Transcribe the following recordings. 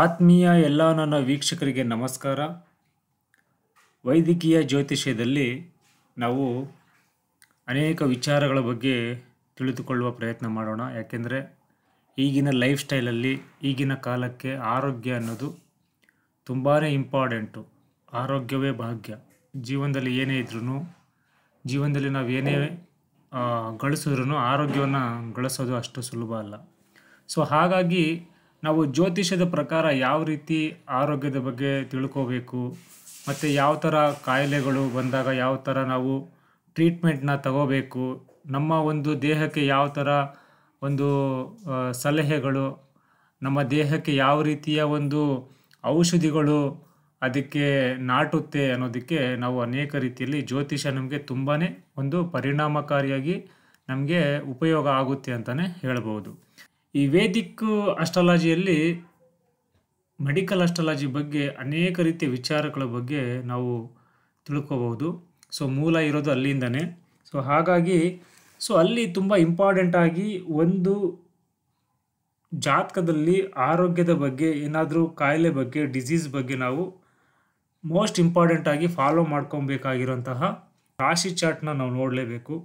ಆತ್ಮೀಯ ಎಲ್ಲ ನನ್ನ ವೀಕ್ಷಕರಿಗೆ ನಮಸ್ಕಾರ ವೈದ್ಯಕೀಯ ಜ್ಯೋತಿಷ್ಯದಲ್ಲಿ ನಾವು ಅನೇಕ ವಿಚಾರಗಳ ಬಗ್ಗೆ ತಿಳಿದುಕೊಳ್ಳುವ ಪ್ರಯತ್ನ ಮಾಡೋಣ ಯಾಕೆಂದರೆ ಈಗಿನ ಲೈಫ್ ಸ್ಟೈಲಲ್ಲಿ ಈಗಿನ ಕಾಲಕ್ಕೆ ಆರೋಗ್ಯ ಅನ್ನೋದು ತುಂಬಾ ಇಂಪಾರ್ಟೆಂಟು ಆರೋಗ್ಯವೇ ಭಾಗ್ಯ ಜೀವನದಲ್ಲಿ ಏನೇ ಇದ್ರೂ ಜೀವನದಲ್ಲಿ ನಾವು ಏನೇ ಗಳಿಸಿದ್ರೂ ಆರೋಗ್ಯವನ್ನು ಗಳಿಸೋದು ಅಷ್ಟು ಸುಲಭ ಅಲ್ಲ ಸೊ ಹಾಗಾಗಿ ನಾವು ಜ್ಯೋತಿಷ್ಯದ ಪ್ರಕಾರ ಯಾವ ರೀತಿ ಆರೋಗ್ಯದ ಬಗ್ಗೆ ತಿಳ್ಕೋಬೇಕು ಮತ್ತು ಯಾವ ಥರ ಕಾಯಿಲೆಗಳು ಬಂದಾಗ ಯಾವ ಥರ ನಾವು ಟ್ರೀಟ್ಮೆಂಟ್ನ ತಗೋಬೇಕು ನಮ್ಮ ಒಂದು ದೇಹಕ್ಕೆ ಯಾವ ಥರ ಒಂದು ಸಲಹೆಗಳು ನಮ್ಮ ದೇಹಕ್ಕೆ ಯಾವ ರೀತಿಯ ಒಂದು ಔಷಧಿಗಳು ಅದಕ್ಕೆ ನಾಟುತ್ತೆ ಅನ್ನೋದಕ್ಕೆ ನಾವು ಅನೇಕ ರೀತಿಯಲ್ಲಿ ಜ್ಯೋತಿಷ್ಯ ನಮಗೆ ತುಂಬಾ ಒಂದು ಪರಿಣಾಮಕಾರಿಯಾಗಿ ನಮಗೆ ಉಪಯೋಗ ಆಗುತ್ತೆ ಅಂತಲೇ ಹೇಳ್ಬೋದು ಈ ವೇದಿಕ್ ಅಸ್ಟ್ರಾಲಜಿಯಲ್ಲಿ ಮೆಡಿಕಲ್ ಅಸ್ಟ್ರಾಲಜಿ ಬಗ್ಗೆ ಅನೇಕ ರೀತಿಯ ವಿಚಾರಗಳ ಬಗ್ಗೆ ನಾವು ತಿಳ್ಕೋಬಹುದು ಸೊ ಮೂಲ ಇರೋದು ಅಲ್ಲಿಂದನೇ ಸೊ ಹಾಗಾಗಿ ಸೊ ಅಲ್ಲಿ ತುಂಬ ಇಂಪಾರ್ಟೆಂಟಾಗಿ ಒಂದು ಜಾತಕದಲ್ಲಿ ಆರೋಗ್ಯದ ಬಗ್ಗೆ ಏನಾದರೂ ಕಾಯಿಲೆ ಬಗ್ಗೆ ಡಿಸೀಸ್ ಬಗ್ಗೆ ನಾವು ಮೋಸ್ಟ್ ಇಂಪಾರ್ಟೆಂಟಾಗಿ ಫಾಲೋ ಮಾಡ್ಕೊಬೇಕಾಗಿರೋಂತಹ ರಾಶಿ ಚಾರ್ಟ್ನ ನಾವು ನೋಡಲೇಬೇಕು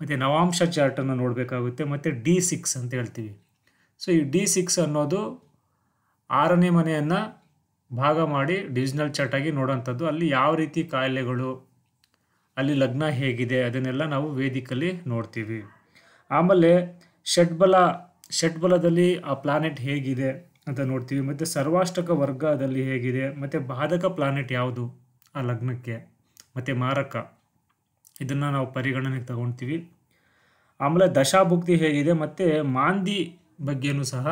ಮತ್ತು ನವಾಂಶ ಚಾರ್ಟನ್ನು ನೋಡಬೇಕಾಗುತ್ತೆ ಮತ್ತು ಡಿ ಸಿಕ್ಸ್ ಅಂತ ಹೇಳ್ತೀವಿ ಸೊ ಈ ಡಿ ಸಿಕ್ಸ್ ಅನ್ನೋದು ಆರನೇ ಮನೆಯನ್ನು ಭಾಗ ಮಾಡಿ ಡಿವಿಷನಲ್ ಚಟಾಗಿ ನೋಡೋಂಥದ್ದು ಅಲ್ಲಿ ಯಾವ ರೀತಿ ಕಾಯಿಲೆಗಳು ಅಲ್ಲಿ ಲಗ್ನ ಹೇಗಿದೆ ಅದನ್ನೆಲ್ಲ ನಾವು ವೇದಿಕಲ್ಲಿ ನೋಡ್ತೀವಿ ಆಮೇಲೆ ಷಟ್ಬಲ ಷಟ್ಬಲದಲ್ಲಿ ಆ ಪ್ಲಾನೆಟ್ ಹೇಗಿದೆ ಅಂತ ನೋಡ್ತೀವಿ ಮತ್ತು ಸರ್ವಾಷ್ಟಕ ವರ್ಗದಲ್ಲಿ ಹೇಗಿದೆ ಮತ್ತು ಬಾಧಕ ಪ್ಲಾನೆಟ್ ಯಾವುದು ಆ ಲಗ್ನಕ್ಕೆ ಮತ್ತು ಮಾರಕ ಇದನ್ನು ನಾವು ಪರಿಗಣನೆಗೆ ತಗೊಳ್ತೀವಿ ಆಮೇಲೆ ದಶಾಭುಕ್ತಿ ಹೇಗಿದೆ ಮತ್ತು ಮಾಂದಿ ಬಗ್ಗೆಯೂ ಸಹ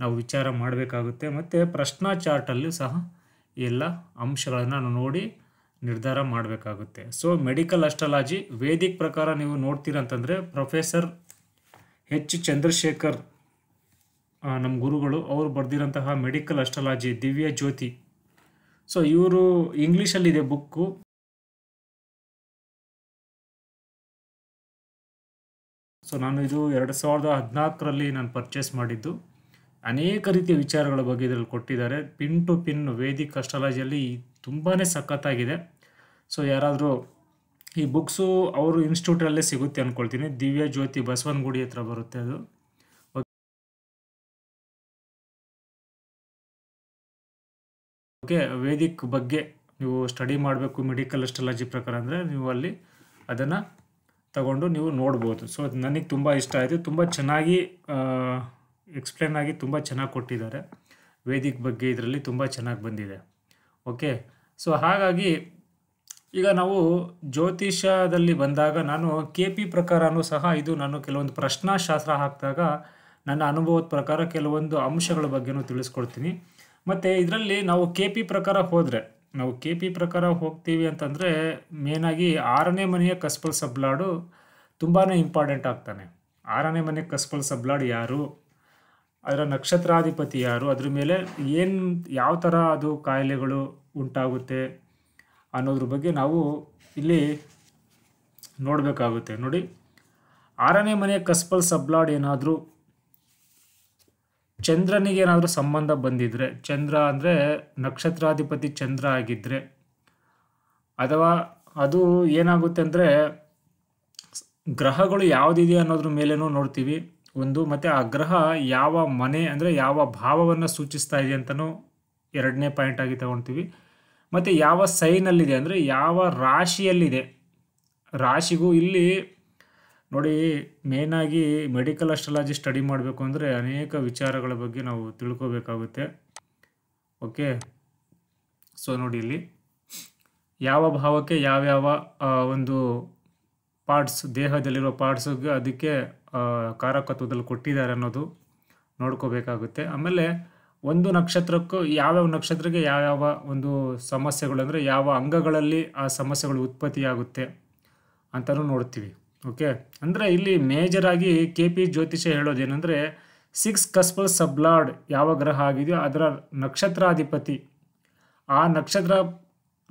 ನಾವು ವಿಚಾರ ಮಾಡಬೇಕಾಗುತ್ತೆ ಮತ್ತು ಪ್ರಶ್ನಾ ಚಾರ್ಟಲ್ಲೂ ಸಹ ಎಲ್ಲ ಅಂಶಗಳನ್ನು ನೋಡಿ ನಿರ್ಧಾರ ಮಾಡಬೇಕಾಗುತ್ತೆ ಸೊ ಮೆಡಿಕಲ್ ಅಸ್ಟ್ರಾಲಜಿ ವೇದಿಕ್ ಪ್ರಕಾರ ನೀವು ನೋಡ್ತೀರಂತಂದರೆ ಪ್ರೊಫೆಸರ್ ಎಚ್ ಚಂದ್ರಶೇಖರ್ ನಮ್ಮ ಗುರುಗಳು ಅವರು ಬರೆದಿರೋಂತಹ ಮೆಡಿಕಲ್ ಅಸ್ಟ್ರಾಲಜಿ ದಿವ್ಯ ಜ್ಯೋತಿ ಸೊ ಇವರು ಇಂಗ್ಲೀಷಲ್ಲಿದೆ ಬುಕ್ಕು ಸೊ ನಾನು ಇದು ಎರಡು ಸಾವಿರದ ಹದಿನಾಲ್ಕರಲ್ಲಿ ನಾನು ಪರ್ಚೇಸ್ ಮಾಡಿದ್ದು ಅನೇಕ ರೀತಿಯ ವಿಚಾರಗಳ ಬಗ್ಗೆ ಇದರಲ್ಲಿ ಕೊಟ್ಟಿದ್ದಾರೆ ಪಿನ್ ಟು ಪಿನ್ ವೇದಿಕ್ ಅಸ್ಟ್ರಾಲಜಿಯಲ್ಲಿ ತುಂಬಾ ಸಖತ್ತಾಗಿದೆ ಸೊ ಯಾರಾದರೂ ಈ ಬುಕ್ಸು ಅವರು ಇನ್ಸ್ಟಿಟ್ಯೂಟಲ್ಲೇ ಸಿಗುತ್ತೆ ಅಂದ್ಕೊಳ್ತೀನಿ ದಿವ್ಯ ಜ್ಯೋತಿ ಬಸವನಗುಡಿ ಹತ್ರ ಬರುತ್ತೆ ಅದು ಓಕೆ ವೇದಿಕ್ ಬಗ್ಗೆ ನೀವು ಸ್ಟಡಿ ಮಾಡಬೇಕು ಮೆಡಿಕಲ್ ಅಸ್ಟ್ರಾಲಜಿ ಪ್ರಕಾರ ಅಂದರೆ ನೀವು ಅಲ್ಲಿ ಅದನ್ನು ತಗೊಂಡು ನೀವು ನೋಡ್ಬೋದು ಸೊ ನನಗೆ ತುಂಬ ಇಷ್ಟ ಆಯಿತು ತುಂಬ ಚೆನ್ನಾಗಿ ಎಕ್ಸ್ಪ್ಲೇನ್ ಆಗಿ ತುಂಬ ಚೆನ್ನಾಗಿ ಕೊಟ್ಟಿದ್ದಾರೆ ವೇದಿಕ್ ಬಗ್ಗೆ ಇದರಲ್ಲಿ ತುಂಬ ಚೆನ್ನಾಗಿ ಬಂದಿದೆ ಓಕೆ ಸೊ ಹಾಗಾಗಿ ಈಗ ನಾವು ಜ್ಯೋತಿಷ್ಯದಲ್ಲಿ ಬಂದಾಗ ನಾನು ಕೆ ಪಿ ಪ್ರಕಾರನೂ ಸಹ ಇದು ನಾನು ಕೆಲವೊಂದು ಪ್ರಶ್ನಾಶಾಸ್ತ್ರ ಹಾಕಿದಾಗ ನನ್ನ ಅನುಭವದ ಪ್ರಕಾರ ಕೆಲವೊಂದು ಅಂಶಗಳ ಬಗ್ಗೆನೂ ತಿಳಿಸ್ಕೊಡ್ತೀನಿ ಮತ್ತು ಇದರಲ್ಲಿ ನಾವು ಕೆ ಪಿ ಪ್ರಕಾರ ಹೋದರೆ ನಾವು ಕೆ ಪಿ ಪ್ರಕಾರ ಹೋಗ್ತೀವಿ ಅಂತಂದರೆ ಮೇನಾಗಿ ಆರನೇ ಮನೆಯ ಕಸ್ಪಲ್ ಸಬ್ಲಾಡು ತುಂಬಾ ಇಂಪಾರ್ಟೆಂಟ್ ಆಗ್ತಾನೆ ಆರನೇ ಮನೆ ಕಸ್ಪಲ್ ಸಬ್ಲಾಡ್ ಯಾರು ಅದರ ನಕ್ಷತ್ರಾಧಿಪತಿ ಯಾರು ಅದ್ರ ಮೇಲೆ ಏನು ಯಾವ ಥರ ಅದು ಕಾಯಿಲೆಗಳು ಉಂಟಾಗುತ್ತೆ ಅನ್ನೋದ್ರ ಬಗ್ಗೆ ನಾವು ಇಲ್ಲಿ ನೋಡಬೇಕಾಗುತ್ತೆ ನೋಡಿ ಆರನೇ ಮನೆಯ ಕಸ್ಪಲ್ ಸಬ್ಲಾಡ್ ಏನಾದರೂ ಚಂದ್ರನಿಗೆ ಏನಾದರೂ ಸಂಬಂಧ ಬಂದಿದ್ರೆ ಚಂದ್ರ ಅಂದರೆ ನಕ್ಷತ್ರಾಧಿಪತಿ ಚಂದ್ರ ಆಗಿದ್ದರೆ ಅಥವಾ ಅದು ಏನಾಗುತ್ತೆ ಅಂದರೆ ಗ್ರಹಗಳು ಯಾವುದಿದೆ ಅನ್ನೋದ್ರ ಮೇಲೇನೂ ನೋಡ್ತೀವಿ ಒಂದು ಮತ್ತು ಆ ಗ್ರಹ ಯಾವ ಮನೆ ಅಂದರೆ ಯಾವ ಭಾವವನ್ನು ಸೂಚಿಸ್ತಾ ಇದೆ ಅಂತಲೂ ಎರಡನೇ ಪಾಯಿಂಟ್ ಆಗಿ ತಗೊಳ್ತೀವಿ ಮತ್ತು ಯಾವ ಸೈನಲ್ಲಿದೆ ಅಂದರೆ ಯಾವ ರಾಶಿಯಲ್ಲಿದೆ ರಾಶಿಗೂ ಇಲ್ಲಿ ನೋಡಿ ಮೇಯ್ನಾಗಿ ಮೆಡಿಕಲ್ ಅಸ್ಟ್ರಾಲಜಿ ಸ್ಟಡಿ ಮಾಡಬೇಕು ಅಂದರೆ ಅನೇಕ ವಿಚಾರಗಳ ಬಗ್ಗೆ ನಾವು ತಿಳ್ಕೋಬೇಕಾಗುತ್ತೆ ಓಕೆ ಸೊ ನೋಡಿ ಇಲ್ಲಿ ಯಾವ ಭಾವಕ್ಕೆ ಯಾವ್ಯಾವ ಒಂದು ಪಾರ್ಟ್ಸ್ ದೇಹದಲ್ಲಿರೋ ಪಾರ್ಟ್ಸ್ಗೆ ಅದಕ್ಕೆ ಕಾರಕತ್ವದಲ್ಲಿ ಕೊಟ್ಟಿದ್ದಾರೆ ಅನ್ನೋದು ನೋಡ್ಕೋಬೇಕಾಗುತ್ತೆ ಆಮೇಲೆ ಒಂದು ನಕ್ಷತ್ರಕ್ಕೂ ಯಾವ್ಯಾವ ನಕ್ಷತ್ರಕ್ಕೆ ಯಾವ್ಯಾವ ಒಂದು ಸಮಸ್ಯೆಗಳು ಅಂದರೆ ಯಾವ ಅಂಗಗಳಲ್ಲಿ ಆ ಸಮಸ್ಯೆಗಳು ಉತ್ಪತ್ತಿಯಾಗುತ್ತೆ ಅಂತಲೂ ನೋಡ್ತೀವಿ ಓಕೆ ಅಂದರೆ ಇಲ್ಲಿ ಮೇಜರ್ ಆಗಿ ಕೆ ಪಿ ಜ್ಯೋತಿಷ ಹೇಳೋದೇನೆಂದರೆ ಸಿಕ್ಸ್ ಕಸ್ಪಲ್ ಸಬ್ಲಾಡ್ ಯಾವ ಗ್ರಹ ಆಗಿದೆಯೋ ಅದರ ನಕ್ಷತ್ರಾಧಿಪತಿ ಆ ನಕ್ಷತ್ರ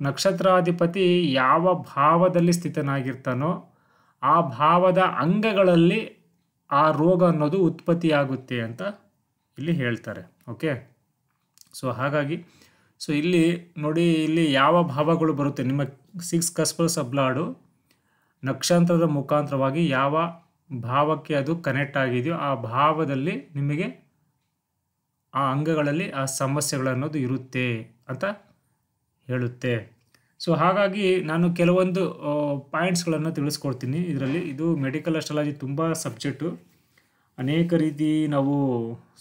ನಕ್ಷತ್ರಾಧಿಪತಿ ಯಾವ ಭಾವದಲ್ಲಿ ಸ್ಥಿತನಾಗಿರ್ತಾನೋ ಆ ಭಾವದ ಅಂಗಗಳಲ್ಲಿ ಆ ರೋಗ ಅನ್ನೋದು ಉತ್ಪತ್ತಿಯಾಗುತ್ತೆ ಅಂತ ಇಲ್ಲಿ ಹೇಳ್ತಾರೆ ಓಕೆ ಸೊ ಹಾಗಾಗಿ ಸೊ ಇಲ್ಲಿ ನೋಡಿ ಇಲ್ಲಿ ಯಾವ ಭಾವಗಳು ಬರುತ್ತೆ ನಿಮ್ಮ ಸಿಕ್ಸ್ ಕಸ್ಪಲ್ ಸಬ್ಲಾಡು ನಕ್ಷತ್ರದ ಮುಖಾಂತರವಾಗಿ ಯಾವ ಭಾವಕ್ಕೆ ಅದು ಕನೆಕ್ಟ್ ಆಗಿದೆಯೋ ಆ ಭಾವದಲ್ಲಿ ನಿಮಗೆ ಆ ಅಂಗಗಳಲ್ಲಿ ಆ ಸಮಸ್ಯೆಗಳು ಅನ್ನೋದು ಇರುತ್ತೆ ಅಂತ ಹೇಳುತ್ತೆ ಸೊ ಹಾಗಾಗಿ ನಾನು ಕೆಲವೊಂದು ಪಾಯಿಂಟ್ಸ್ಗಳನ್ನು ತಿಳಿಸ್ಕೊಡ್ತೀನಿ ಇದರಲ್ಲಿ ಇದು ಮೆಡಿಕಲ್ ಅಸ್ಟ್ರಾಲಜಿ ತುಂಬ ಸಬ್ಜೆಕ್ಟು ಅನೇಕ ರೀತಿ ನಾವು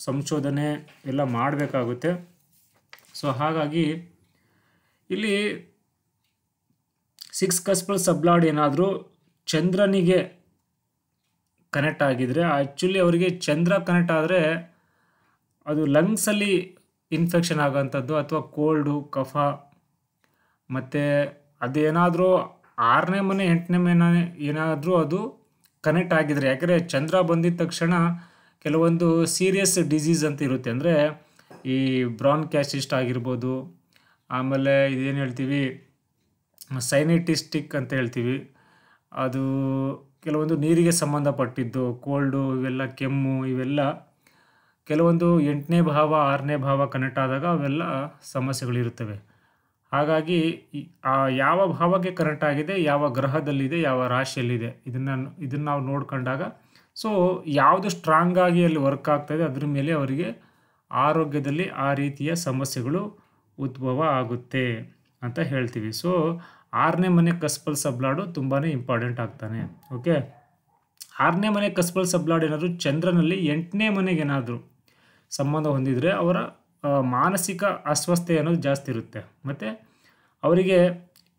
ಸಂಶೋಧನೆ ಎಲ್ಲ ಮಾಡಬೇಕಾಗುತ್ತೆ ಸೊ ಹಾಗಾಗಿ ಇಲ್ಲಿ ಸಿಕ್ಸ್ ಕಸ್ಪಲ್ ಸಬ್ಲಾಡ್ ಏನಾದರೂ ಚಂದ್ರನಿಗೆ ಕನೆಕ್ಟ್ ಆಗಿದರೆ ಆ್ಯಕ್ಚುಲಿ ಅವರಿಗೆ ಚಂದ್ರ ಕನೆಕ್ಟ್ ಆದರೆ ಅದು ಲಂಗ್ಸಲ್ಲಿ ಇನ್ಫೆಕ್ಷನ್ ಆಗೋಂಥದ್ದು ಅಥವಾ ಕೋಲ್ಡು ಕಫ ಮತ್ತು ಅದೇನಾದರೂ ಆರನೇ ಮನೆ ಎಂಟನೇ ಮನೆ ಏನಾದರೂ ಅದು ಕನೆಕ್ಟ್ ಆಗಿದ್ರೆ ಯಾಕಂದರೆ ಚಂದ್ರ ಬಂದಿದ್ದ ತಕ್ಷಣ ಕೆಲವೊಂದು ಸೀರಿಯಸ್ ಡಿಸೀಸ್ ಅಂತ ಇರುತ್ತೆ ಅಂದರೆ ಈ ಬ್ರಾನ್ ಕ್ಯಾಶಿಸ್ಟ್ ಆಗಿರ್ಬೋದು ಆಮೇಲೆ ಇದೇನು ಹೇಳ್ತೀವಿ ಸೈನಿಟಿಸ್ಟಿಕ್ ಅಂತ ಹೇಳ್ತೀವಿ ಅದು ಕೆಲವೊಂದು ನೀರಿಗೆ ಸಂಬಂಧಪಟ್ಟಿದ್ದು ಕೋಲ್ಡು ಇವೆಲ್ಲ ಕೆಮ್ಮು ಇವೆಲ್ಲ ಕೆಲವೊಂದು ಎಂಟನೇ ಭಾವ ಆರನೇ ಭಾವ ಕನೆಕ್ಟ್ ಆದಾಗ ಅವೆಲ್ಲ ಸಮಸ್ಯೆಗಳಿರುತ್ತವೆ ಹಾಗಾಗಿ ಆ ಯಾವ ಭಾವಕ್ಕೆ ಕನೆಕ್ಟ್ ಆಗಿದೆ ಯಾವ ಗ್ರಹದಲ್ಲಿದೆ ಯಾವ ರಾಶಿಯಲ್ಲಿದೆ ಇದನ್ನು ಇದನ್ನು ನಾವು ನೋಡ್ಕೊಂಡಾಗ ಸೊ ಯಾವುದು ಸ್ಟ್ರಾಂಗ್ ಆಗಿ ಅಲ್ಲಿ ವರ್ಕ್ ಆಗ್ತದೆ ಅದ್ರ ಮೇಲೆ ಅವರಿಗೆ ಆರೋಗ್ಯದಲ್ಲಿ ಆ ರೀತಿಯ ಸಮಸ್ಯೆಗಳು ಉದ್ಭವ ಆಗುತ್ತೆ ಅಂತ ಹೇಳ್ತೀವಿ ಸೊ ಆರನೇ ಮನೆ ಕಸ್ಪಲ್ ಸಬ್ಲಾಡು ತುಂಬಾ ಇಂಪಾರ್ಟೆಂಟ್ ಆಗ್ತಾನೆ ಓಕೆ ಆರನೇ ಮನೆ ಕಸ್ಪಲ್ ಸಬ್ಲಾಡ್ ಏನಾದರೂ ಚಂದ್ರನಲ್ಲಿ ಎಂಟನೇ ಮನೆಗೆ ಏನಾದರೂ ಸಂಬಂಧ ಹೊಂದಿದರೆ ಅವರ ಮಾನಸಿಕ ಅಸ್ವಸ್ಥೆ ಅನ್ನೋದು ಜಾಸ್ತಿ ಇರುತ್ತೆ ಮತ್ತು ಅವರಿಗೆ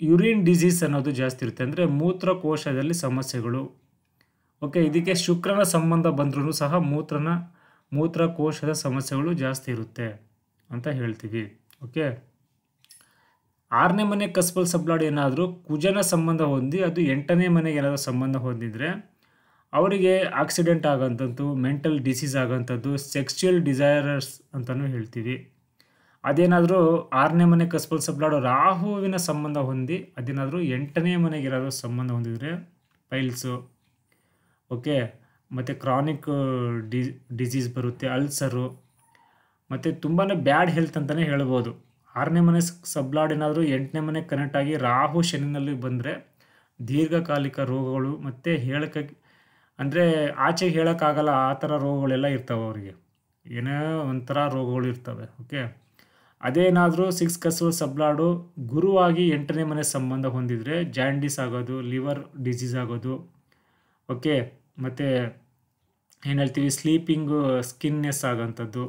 ಯುರಿನ್ ಡಿಸೀಸ್ ಅನ್ನೋದು ಜಾಸ್ತಿ ಇರುತ್ತೆ ಅಂದರೆ ಮೂತ್ರಕೋಶದಲ್ಲಿ ಸಮಸ್ಯೆಗಳು ಓಕೆ ಇದಕ್ಕೆ ಶುಕ್ರನ ಸಂಬಂಧ ಬಂದ್ರೂ ಸಹ ಮೂತ್ರನ ಮೂತ್ರಕೋಶದ ಸಮಸ್ಯೆಗಳು ಜಾಸ್ತಿ ಇರುತ್ತೆ ಅಂತ ಹೇಳ್ತೀವಿ ಓಕೆ ಆರನೇ ಮನೆ ಕಸ್ಬಲ್ ಸಬ್ಲಾಡ್ ಏನಾದರೂ ಕುಜನ ಸಂಬಂಧ ಹೊಂದಿ ಅದು ಎಂಟನೇ ಮನೆಗೆ ಏನಾದರೂ ಸಂಬಂಧ ಹೊಂದಿದರೆ ಅವರಿಗೆ ಆಕ್ಸಿಡೆಂಟ್ ಆಗೋಂಥದ್ದು ಮೆಂಟಲ್ ಡಿಸೀಸ್ ಆಗೋಂಥದ್ದು ಸೆಕ್ಸ್ಯುಯಲ್ ಡಿಸೈರರ್ಸ್ ಅಂತಲೂ ಹೇಳ್ತೀವಿ ಅದೇನಾದರೂ ಆರನೇ ಮನೆ ಕಸ್ಬಲ್ ಸಬ್ಲಾಡು ರಾಹುವಿನ ಸಂಬಂಧ ಹೊಂದಿ ಅದೇನಾದರೂ ಎಂಟನೇ ಮನೆಗೆ ಏನಾದರೂ ಸಂಬಂಧ ಹೊಂದಿದರೆ ಪೈಲ್ಸು ಓಕೆ ಮತ್ತು ಕ್ರಾನಿಕ್ ಡಿ ಡಿಸೀಸ್ ಬರುತ್ತೆ ಅಲ್ಸರು ಮತ್ತು ತುಂಬಾ ಬ್ಯಾಡ್ ಹೆಲ್ತ್ ಅಂತಲೇ ಹೇಳ್ಬೋದು ಆರನೇ ಮನೆ ಸಬ್ಲಾಡ್ ಏನಾದರೂ ಎಂಟನೇ ಮನೆ ಕನೆಕ್ಟ್ ಆಗಿ ರಾಹು ಶನಿನಲ್ಲಿ ಬಂದರೆ ದೀರ್ಘಕಾಲಿಕ ರೋಗಗಳು ಮತ್ತು ಹೇಳಕ ಅಂದರೆ ಆಚೆಗೆ ಹೇಳೋಕ್ಕಾಗಲ್ಲ ಆ ಥರ ರೋಗಗಳೆಲ್ಲ ಇರ್ತವೆ ಅವರಿಗೆ ಏನೋ ಒಂಥರ ರೋಗಗಳು ಇರ್ತವೆ ಓಕೆ ಅದೇನಾದರೂ ಸಿಕ್ಸ್ ಕಸು ಸಬ್ಲಾಡು ಗುರುವಾಗಿ ಎಂಟನೇ ಮನೆ ಸಂಬಂಧ ಹೊಂದಿದರೆ ಜಾಂಡಿಸ್ ಆಗೋದು ಲಿವರ್ ಡಿಸೀಸ್ ಆಗೋದು ಓಕೆ ಮತ್ತು ಏನು ಹೇಳ್ತೀವಿ ಸ್ಲೀಪಿಂಗು ಸ್ಕಿನ್ನೆಸ್ ಆಗೋಂಥದ್ದು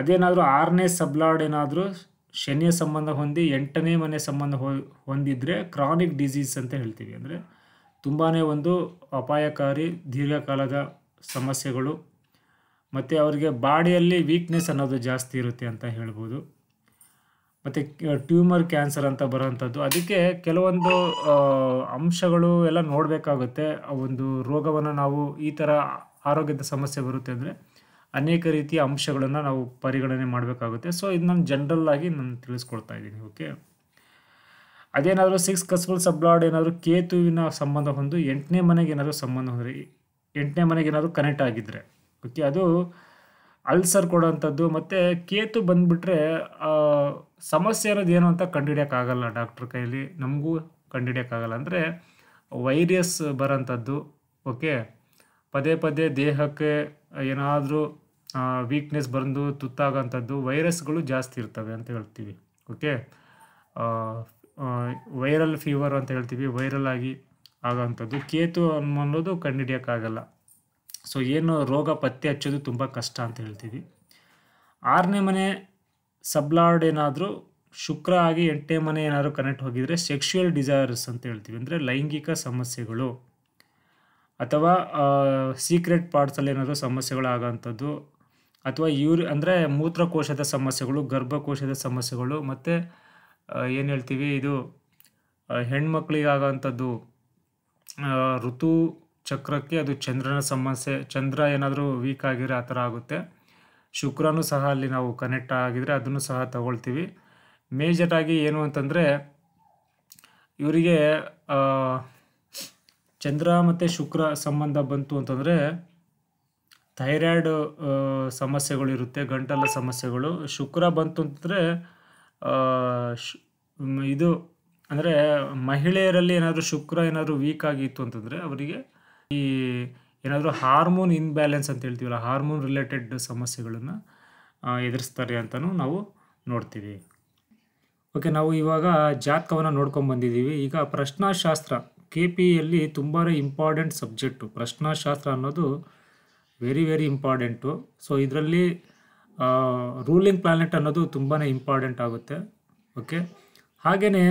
ಅದೇನಾದರೂ ಆರನೇ ಸಬ್ಲಾರ್ಡ್ ಏನಾದರೂ ಶನಿಯ ಸಂಬಂಧ ಹೊಂದಿ ಎಂಟನೇ ಮನೆ ಸಂಬಂಧ ಹೊಂದಿದ್ರೆ ಕ್ರಾನಿಕ್ ಡಿಸೀಸ್ ಅಂತ ಹೇಳ್ತೀವಿ ಅಂದರೆ ತುಂಬಾ ಒಂದು ಅಪಾಯಕಾರಿ ದೀರ್ಘಕಾಲದ ಸಮಸ್ಯೆಗಳು ಮತ್ತು ಅವರಿಗೆ ಬಾಡಿಯಲ್ಲಿ ವೀಕ್ನೆಸ್ ಅನ್ನೋದು ಜಾಸ್ತಿ ಇರುತ್ತೆ ಅಂತ ಹೇಳ್ಬೋದು ಮತ್ತು ಟ್ಯೂಮರ್ ಕ್ಯಾನ್ಸರ್ ಅಂತ ಬರೋವಂಥದ್ದು ಅದಕ್ಕೆ ಕೆಲವೊಂದು ಅಂಶಗಳು ಎಲ್ಲ ನೋಡಬೇಕಾಗುತ್ತೆ ಒಂದು ರೋಗವನ್ನು ನಾವು ಈ ಥರ ಆರೋಗ್ಯದ ಸಮಸ್ಯೆ ಬರುತ್ತೆ ಅಂದರೆ ಅನೇಕ ರೀತಿಯ ಅಂಶಗಳನ್ನು ನಾವು ಪರಿಗಣನೆ ಮಾಡಬೇಕಾಗುತ್ತೆ ಸೊ ಇದು ನಾನು ಜನರಲ್ ಆಗಿ ನಾನು ತಿಳಿಸ್ಕೊಳ್ತಾ ಇದ್ದೀನಿ ಓಕೆ ಅದೇನಾದರೂ ಸಿಕ್ಸ್ ಕಸ್ಬಲ್ ಸಬ್ಲಾಡ್ ಏನಾದರೂ ಕೇತುವಿನ ಸಂಬಂಧ ಹೊಂದು ಎಂಟನೇ ಮನೆಗೆ ಏನಾದರೂ ಸಂಬಂಧ ಹೊಂದರೆ ಎಂಟನೇ ಮನೆಗೆ ಏನಾದರೂ ಕನೆಕ್ಟ್ ಆಗಿದ್ದರೆ ಓಕೆ ಅದು ಅಲ್ಸರ್ ಕೊಡೋವಂಥದ್ದು ಮತ್ತು ಕೇತು ಬಂದುಬಿಟ್ರೆ ಸಮಸ್ಯೆ ಅನ್ನೋದು ಏನು ಅಂತ ಕಂಡುಹಿಡಿಯೋಕ್ಕಾಗಲ್ಲ ಡಾಕ್ಟ್ರ್ ಕೈಯಲ್ಲಿ ನಮಗೂ ಕಂಡುಹಿಡಿಯೋಕ್ಕಾಗಲ್ಲ ಅಂದರೆ ವೈರಿಯಸ್ ಬರೋಂಥದ್ದು ಓಕೆ ಪದೇ ಪದೇ ದೇಹಕ್ಕೆ ಏನಾದರೂ ವೀಕ್ನೆಸ್ ಬಂದು ತುತ್ತಾಗೋಂಥದ್ದು ವೈರಸ್ಗಳು ಜಾಸ್ತಿ ಇರ್ತವೆ ಅಂತ ಹೇಳ್ತೀವಿ ಓಕೆ ವೈರಲ್ ಫೀವರ್ ಅಂತ ಹೇಳ್ತೀವಿ ವೈರಲ್ ಆಗಿ ಆಗೋವಂಥದ್ದು ಕೇತು ಅನ್ನೋದು ಕಂಡುಹಿಡಿಯೋಕ್ಕಾಗಲ್ಲ ಸೊ ಏನು ರೋಗ ಪತ್ತೆ ಹಚ್ಚೋದು ತುಂಬ ಕಷ್ಟ ಅಂತ ಹೇಳ್ತೀವಿ ಆರನೇ ಮನೆ ಸಬ್ಲಾರ್ಡ್ ಏನಾದರೂ ಶುಕ್ರ ಆಗಿ ಎಂಟನೇ ಮನೆ ಏನಾದರೂ ಕನೆಕ್ಟ್ ಹೋಗಿದರೆ ಸೆಕ್ಷುಯಲ್ ಡಿಸೈರ್ಸ್ ಅಂತ ಹೇಳ್ತೀವಿ ಅಂದರೆ ಲೈಂಗಿಕ ಸಮಸ್ಯೆಗಳು ಅಥವಾ ಸೀಕ್ರೆಟ್ ಪಾರ್ಟ್ಸಲ್ಲಿ ಏನಾದರೂ ಸಮಸ್ಯೆಗಳಾಗೋಂಥದ್ದು ಅಥವಾ ಯೂರಿ ಅಂದರೆ ಮೂತ್ರಕೋಶದ ಸಮಸ್ಯೆಗಳು ಗರ್ಭಕೋಶದ ಸಮಸ್ಯೆಗಳು ಮತ್ತು ಏನು ಹೇಳ್ತೀವಿ ಇದು ಹೆಣ್ಮಕ್ಳಿಗಾಗಂಥದ್ದು ಋತು ಚಕ್ರಕ್ಕೆ ಅದು ಚಂದ್ರನ ಸಮಸ್ಯೆ ಚಂದ್ರ ಏನಾದರೂ ವೀಕ್ ಆಗಿದ್ರೆ ಆ ಥರ ಆಗುತ್ತೆ ಶುಕ್ರನೂ ಸಹ ಅಲ್ಲಿ ನಾವು ಕನೆಕ್ಟ್ ಆಗಿದರೆ ಅದನ್ನು ಸಹ ತಗೊಳ್ತೀವಿ ಮೇಜರಾಗಿ ಏನು ಅಂತಂದರೆ ಇವರಿಗೆ ಚಂದ್ರ ಮತ್ತು ಶುಕ್ರ ಸಂಬಂಧ ಬಂತು ಅಂತಂದರೆ ಥೈರಾಯ್ಡ್ ಸಮಸ್ಯೆಗಳಿರುತ್ತೆ ಗಂಟಲ ಸಮಸ್ಯೆಗಳು ಶುಕ್ರ ಬಂತು ಅಂತಂದರೆ ಇದು ಅಂದರೆ ಮಹಿಳೆಯರಲ್ಲಿ ಏನಾದರೂ ಶುಕ್ರ ಏನಾದರೂ ವೀಕ್ ಆಗಿತ್ತು ಅಂತಂದರೆ ಅವರಿಗೆ ಈ ಏನಾದರೂ ಹಾರ್ಮೋನ್ ಇನ್ಬ್ಯಾಲೆನ್ಸ್ ಅಂತ ಹೇಳ್ತೀವಲ್ಲ ಹಾರ್ಮೋನ್ ರಿಲೇಟೆಡ್ ಸಮಸ್ಯೆಗಳನ್ನು ಎದುರಿಸ್ತಾರೆ ಅಂತಲೂ ನಾವು ನೋಡ್ತೀವಿ ಓಕೆ ನಾವು ಇವಾಗ ಜಾತಕವನ್ನು ನೋಡ್ಕೊಂಡು ಬಂದಿದ್ದೀವಿ ಈಗ ಪ್ರಶ್ನಾಶಾಸ್ತ್ರ ಕೆ ಪಿ ಯಲ್ಲಿ e ತುಂಬಾ ಇಂಪಾರ್ಟೆಂಟ್ ಸಬ್ಜೆಕ್ಟು ಪ್ರಶ್ನಾಶಾಸ್ತ್ರ ಅನ್ನೋದು ವೆರಿ ವೆರಿ ಇಂಪಾರ್ಟೆಂಟು ಸೊ ಇದರಲ್ಲಿ ರೂಲಿಂಗ್ ಪ್ಲಾನೆಟ್ ಅನ್ನೋದು ತುಂಬಾ ಇಂಪಾರ್ಟೆಂಟ್ ಆಗುತ್ತೆ ಓಕೆ ಹಾಗೆಯೇ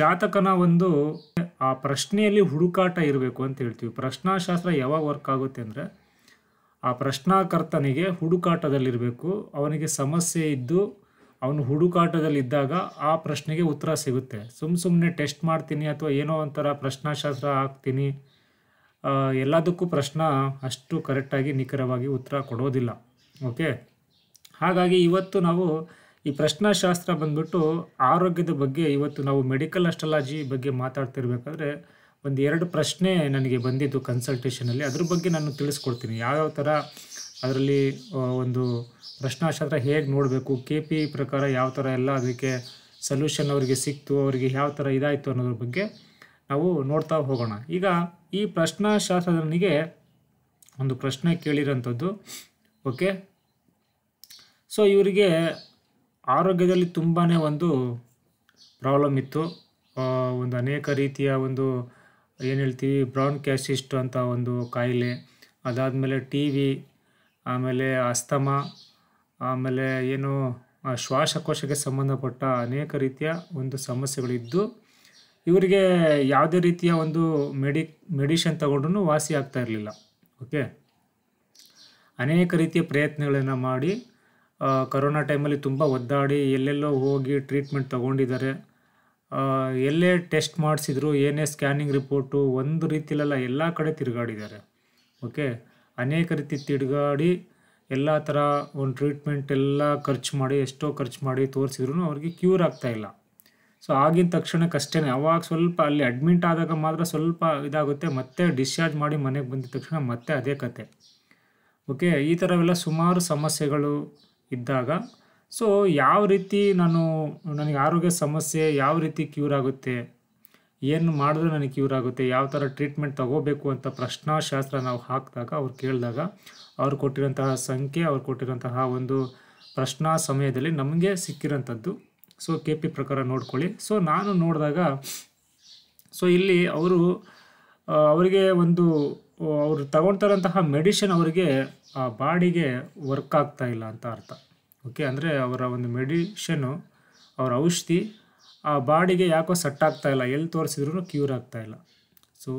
ಜಾತಕನ ಒಂದು ಆ ಪ್ರಶ್ನೆಯಲ್ಲಿ ಹುಡುಕಾಟ ಇರಬೇಕು ಅಂತ ಹೇಳ್ತೀವಿ ಪ್ರಶ್ನಾಶಾಸ್ತ್ರ ಯಾವಾಗ ವರ್ಕ್ ಆಗುತ್ತೆ ಅಂದರೆ ಆ ಪ್ರಶ್ನಾಕರ್ತನಿಗೆ ಹುಡುಕಾಟದಲ್ಲಿರಬೇಕು ಅವನಿಗೆ ಸಮಸ್ಯೆ ಇದ್ದು ಅವನು ಹುಡುಕಾಟದಲ್ಲಿದ್ದಾಗ ಆ ಪ್ರಶ್ನೆಗೆ ಉತ್ತರ ಸಿಗುತ್ತೆ ಸುಮ್ಮ ಸುಮ್ಮನೆ ಟೆಸ್ಟ್ ಮಾಡ್ತೀನಿ ಅಥವಾ ಏನೋ ಒಂಥರ ಪ್ರಶ್ನಾಶಾಸ್ತ್ರ ಹಾಕ್ತೀನಿ ಎಲ್ಲದಕ್ಕೂ ಪ್ರಶ್ನ ಅಷ್ಟು ಕರೆಕ್ಟಾಗಿ ನಿಖರವಾಗಿ ಉತ್ತರ ಕೊಡೋದಿಲ್ಲ ಓಕೆ ಹಾಗಾಗಿ ಇವತ್ತು ನಾವು ಈ ಪ್ರಶ್ನಾಶಾಸ್ತ್ರ ಬಂದ್ಬಿಟ್ಟು ಆರೋಗ್ಯದ ಬಗ್ಗೆ ಇವತ್ತು ನಾವು ಮೆಡಿಕಲ್ ಅಸ್ಟ್ರಾಲಜಿ ಬಗ್ಗೆ ಮಾತಾಡ್ತಿರ್ಬೇಕಾದ್ರೆ ಒಂದು ಎರಡು ಪ್ರಶ್ನೆ ನನಗೆ ಬಂದಿದ್ದು ಕನ್ಸಲ್ಟೇಷನಲ್ಲಿ ಅದ್ರ ಬಗ್ಗೆ ನಾನು ತಿಳಿಸ್ಕೊಡ್ತೀನಿ ಯಾವ್ಯಾವ ಥರ ಅದರಲ್ಲಿ ಒಂದು ಪ್ರಶ್ನಾಶಾಸ್ತ್ರ ಹೇಗೆ ನೋಡಬೇಕು ಕೆ ಪಿ ಪ್ರಕಾರ ಯಾವ ಥರ ಎಲ್ಲ ಅದಕ್ಕೆ ಸೊಲ್ಯೂಷನ್ ಅವರಿಗೆ ಸಿಕ್ತು ಅವರಿಗೆ ಯಾವ ಥರ ಇದಾಯಿತು ಅನ್ನೋದ್ರ ಬಗ್ಗೆ ನಾವು ನೋಡ್ತಾ ಹೋಗೋಣ ಈಗ ಈ ಪ್ರಶ್ನಾಶಾಸ್ತ್ರದನಿಗೆ ಒಂದು ಪ್ರಶ್ನೆ ಕೇಳಿರೋಂಥದ್ದು ಓಕೆ ಸೊ ಇವರಿಗೆ ಆರೋಗ್ಯದಲ್ಲಿ ತುಂಬಾ ಒಂದು ಪ್ರಾಬ್ಲಮ್ ಇತ್ತು ಒಂದು ಅನೇಕ ರೀತಿಯ ಒಂದು ಏನು ಹೇಳ್ತೀವಿ ಬ್ರೌನ್ ಕ್ಯಾಸಿಸ್ಟ್ ಅಂತ ಒಂದು ಕಾಯಿಲೆ ಅದಾದಮೇಲೆ ಟಿ ವಿ ಆಮೇಲೆ ಅಸ್ತಮ ಆಮೇಲೆ ಏನು ಶ್ವಾಸಕೋಶಕ್ಕೆ ಸಂಬಂಧಪಟ್ಟ ಅನೇಕ ರೀತಿಯ ಒಂದು ಸಮಸ್ಯೆಗಳಿದ್ದು ಇವರಿಗೆ ಯಾವುದೇ ರೀತಿಯ ಒಂದು ಮೆಡಿ ಮೆಡಿಷನ್ ತಗೊಂಡ್ರೂ ವಾಸಿ ಆಗ್ತಾ ಇರಲಿಲ್ಲ ಓಕೆ ಅನೇಕ ರೀತಿಯ ಪ್ರಯತ್ನಗಳನ್ನು ಮಾಡಿ ಕರೋನಾ ಟೈಮಲ್ಲಿ ತುಂಬ ಒದ್ದಾಡಿ ಎಲ್ಲೆಲ್ಲೋ ಹೋಗಿ ಟ್ರೀಟ್ಮೆಂಟ್ ತಗೊಂಡಿದ್ದಾರೆ ಎಲ್ಲೇ ಟೆಸ್ಟ್ ಮಾಡಿಸಿದ್ರು ಏನೇ ಸ್ಕ್ಯಾನಿಂಗ್ ರಿಪೋರ್ಟು ಒಂದು ರೀತಿಯಲ್ಲೆಲ್ಲ ಎಲ್ಲ ಕಡೆ ತಿರುಗಾಡಿದ್ದಾರೆ ಓಕೆ ಅನೇಕ ರೀತಿ ತಿಡ್ಗಾಡಿ ಎಲ್ಲ ಥರ ಒಂದು ಟ್ರೀಟ್ಮೆಂಟ್ ಎಲ್ಲ ಖರ್ಚು ಮಾಡಿ ಎಷ್ಟೋ ಖರ್ಚು ಮಾಡಿ ತೋರಿಸಿದ್ರು ಅವ್ರಿಗೆ ಕ್ಯೂರ್ ಆಗ್ತಾಯಿಲ್ಲ ಸೊ ಆಗಿನ ತಕ್ಷಣಕ್ಕೆ ಅಷ್ಟೇ ಅವಾಗ ಸ್ವಲ್ಪ ಅಲ್ಲಿ ಅಡ್ಮಿಟ್ ಆದಾಗ ಮಾತ್ರ ಸ್ವಲ್ಪ ಇದಾಗುತ್ತೆ ಮತ್ತೆ ಡಿಸ್ಚಾರ್ಜ್ ಮಾಡಿ ಮನೆಗೆ ಬಂದಿದ ತಕ್ಷಣ ಮತ್ತೆ ಅದೇ ಕತೆ ಓಕೆ ಈ ಥರವೆಲ್ಲ ಸುಮಾರು ಸಮಸ್ಯೆಗಳು ಇದ್ದಾಗ ಸೊ ಯಾವ ರೀತಿ ನಾನು ನನಗೆ ಆರೋಗ್ಯ ಸಮಸ್ಯೆ ಯಾವ ರೀತಿ ಕ್ಯೂರ್ ಆಗುತ್ತೆ ಏನು ಮಾಡಿದ್ರೆ ನನಗೆ ಕ್ಯೂರ್ ಆಗುತ್ತೆ ಯಾವ ಥರ ಟ್ರೀಟ್ಮೆಂಟ್ ತಗೋಬೇಕು ಅಂತ ಪ್ರಶ್ನಾಶಾಸ್ತ್ರ ನಾವು ಹಾಕಿದಾಗ ಅವ್ರು ಕೇಳಿದಾಗ ಅವ್ರು ಕೊಟ್ಟಿರೋಂತಹ ಸಂಖ್ಯೆ ಅವ್ರು ಕೊಟ್ಟಿರೋಂತಹ ಒಂದು ಪ್ರಶ್ನಾ ಸಮಯದಲ್ಲಿ ನಮಗೆ ಸಿಕ್ಕಿರೋಂಥದ್ದು ಸೊ ಕೆ ಪಿ ಪ್ರಕಾರ ನೋಡ್ಕೊಳ್ಳಿ ಸೊ ನಾನು ನೋಡಿದಾಗ ಸೊ ಇಲ್ಲಿ ಅವರು ಅವರಿಗೆ ಒಂದು ಅವರು ತಗೊಳ್ತಾರಂತಹ ಮೆಡಿಷನ್ ಅವರಿಗೆ ಆ ಬಾಡಿಗೆ ವರ್ಕ್ ಆಗ್ತಾ ಇಲ್ಲ ಅಂತ ಅರ್ಥ ಓಕೆ ಅಂದರೆ ಅವರ ಒಂದು ಮೆಡಿಷನು ಅವರ ಔಷಧಿ ಆ ಬಾಡಿಗೆ ಯಾಕೋ ಸೆಟ್ ಆಗ್ತಾ ಇಲ್ಲ ಎಲ್ಲಿ ತೋರಿಸಿದ್ರು ಕ್ಯೂರ್ ಆಗ್ತಾ ಇಲ್ಲ ಸೊ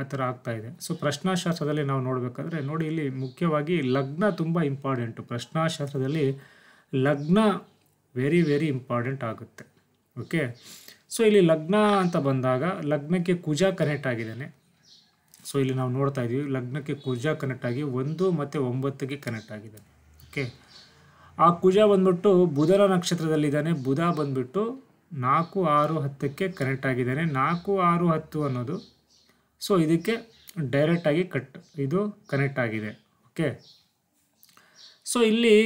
ಆ ಥರ ಆಗ್ತಾಯಿದೆ ಸೊ ಪ್ರಶ್ನಾಶಾಸ್ತ್ರದಲ್ಲಿ ನಾವು ನೋಡಬೇಕಾದ್ರೆ ನೋಡಿ ಇಲ್ಲಿ ಮುಖ್ಯವಾಗಿ ಲಗ್ನ ತುಂಬ ಇಂಪಾರ್ಟೆಂಟು ಪ್ರಶ್ನಾಶಾಸ್ತ್ರದಲ್ಲಿ ಲಗ್ನ ವೆರಿ ವೆರಿ ಇಂಪಾರ್ಟೆಂಟ್ ಆಗುತ್ತೆ ಓಕೆ ಸೊ ಇಲ್ಲಿ ಲಗ್ನ ಅಂತ ಬಂದಾಗ ಲಗ್ನಕ್ಕೆ ಕುಜ ಕನೆಕ್ಟ್ ಆಗಿದ್ದಾನೆ ಸೊ ಇಲ್ಲಿ ನಾವು ನೋಡ್ತಾ ಇದ್ದೀವಿ ಲಗ್ನಕ್ಕೆ ಕುಜ ಕನೆಕ್ಟ್ ಆಗಿ ಒಂದು ಮತ್ತು ಒಂಬತ್ತಕ್ಕೆ ಕನೆಕ್ಟ್ ಆಗಿದ್ದಾನೆ ಓಕೆ ಆ ಕುಜ ಬಂದ್ಬಿಟ್ಟು ಬುಧನ ನಕ್ಷತ್ರದಲ್ಲಿದ್ದಾನೆ ಬುಧ ಬಂದ್ಬಿಟ್ಟು ನಾಲ್ಕು ಆರು ಹತ್ತಕ್ಕೆ ಕನೆಕ್ಟ್ ಆಗಿದ್ದಾನೆ ನಾಲ್ಕು ಆರು ಹತ್ತು ಅನ್ನೋದು ಸೊ ಇದಕ್ಕೆ ಡೈರೆಕ್ಟಾಗಿ ಕಟ್ ಇದು ಕನೆಕ್ಟ್ ಆಗಿದೆ ಓಕೆ ಸೊ ಇಲ್ಲಿ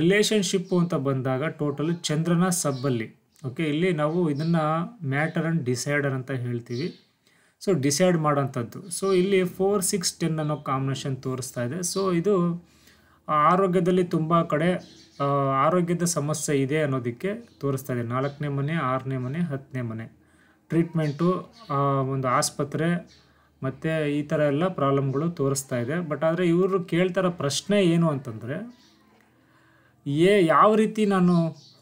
ರಿಲೇಷನ್ಶಿಪ್ಪು ಅಂತ ಬಂದಾಗ ಟೋಟಲ್ ಚಂದ್ರನ ಸಬ್ಬಲ್ಲಿ ಓಕೆ ಇಲ್ಲಿ ನಾವು ಇದನ್ನು ಮ್ಯಾಟರ್ ಆ್ಯಂಡ್ ಡಿಸೈಡರ್ ಅಂತ ಹೇಳ್ತೀವಿ ಸೊ ಡಿಸೈಡ್ ಮಾಡೋಂಥದ್ದು ಸೊ ಇಲ್ಲಿ ಫೋರ್ ಸಿಕ್ಸ್ ಟೆನ್ ಅನ್ನೋ ಕಾಂಬಿನೇಷನ್ ತೋರಿಸ್ತಾ ಇದೆ ಸೊ ಇದು ಆರೋಗ್ಯದಲ್ಲಿ ತುಂಬ ಕಡೆ ಆರೋಗ್ಯದ ಸಮಸ್ಯೆ ಇದೆ ಅನ್ನೋದಕ್ಕೆ ತೋರಿಸ್ತಾ ಇದೆ ನಾಲ್ಕನೇ ಮನೆ ಆರನೇ ಮನೆ ಹತ್ತನೇ ಮನೆ ಟ್ರೀಟ್ಮೆಂಟು ಒಂದು ಆಸ್ಪತ್ರೆ ಮತ್ತು ಈ ಥರ ಎಲ್ಲ ಪ್ರಾಬ್ಲಮ್ಗಳು ತೋರಿಸ್ತಾ ಇದೆ ಬಟ್ ಆದರೆ ಇವರು ಕೇಳ್ತಾರ ಪ್ರಶ್ನೆ ಏನು ಅಂತಂದರೆ ಏ ಯಾವ ರೀತಿ ನಾನು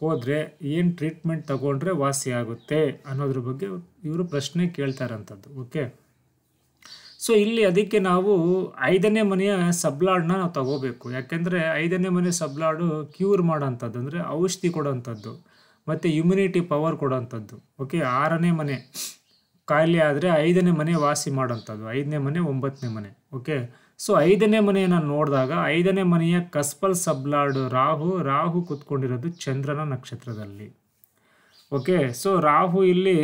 ಹೋದರೆ ಏನು ಟ್ರೀಟ್ಮೆಂಟ್ ತಗೊಂಡ್ರೆ ವಾಸಿ ಆಗುತ್ತೆ ಅನ್ನೋದ್ರ ಬಗ್ಗೆ ಇವರು ಪ್ರಶ್ನೆ ಕೇಳ್ತಾರಂಥದ್ದು ಓಕೆ ಸೊ ಇಲ್ಲಿ ಅದಕ್ಕೆ ನಾವು ಐದನೇ ಮನೆಯ ಸಬ್ಲಾಡನ್ನ ನಾವು ತಗೋಬೇಕು ಯಾಕೆಂದರೆ ಐದನೇ ಮನೆ ಸಬ್ಲಾಡು ಕ್ಯೂರ್ ಮಾಡೋಂಥದ್ದು ಅಂದರೆ ಔಷಧಿ ಕೊಡೋಂಥದ್ದು ಮತ್ತು ಇಮ್ಯುನಿಟಿ ಪವರ್ ಕೊಡೋಂಥದ್ದು ಓಕೆ ಆರನೇ ಮನೆ ಖಾಲಿ ಆದರೆ ಐದನೇ ಮನೆ ವಾಸಿ ಮಾಡೋಂಥದ್ದು ಐದನೇ ಮನೆ ಒಂಬತ್ತನೇ ಮನೆ ಓಕೆ ಸೊ ಐದನೇ ಮನೆಯನ್ನು ನೋಡಿದಾಗ ಐದನೇ ಮನೆಯ ಕಸ್ಪಲ್ ಸಬ್ಲಾಡು ರಾಹು ರಾಹು ಕೂತ್ಕೊಂಡಿರೋದು ಚಂದ್ರನ ನಕ್ಷತ್ರದಲ್ಲಿ ಓಕೆ ಸೊ ರಾಹು ಇಲ್ಲಿ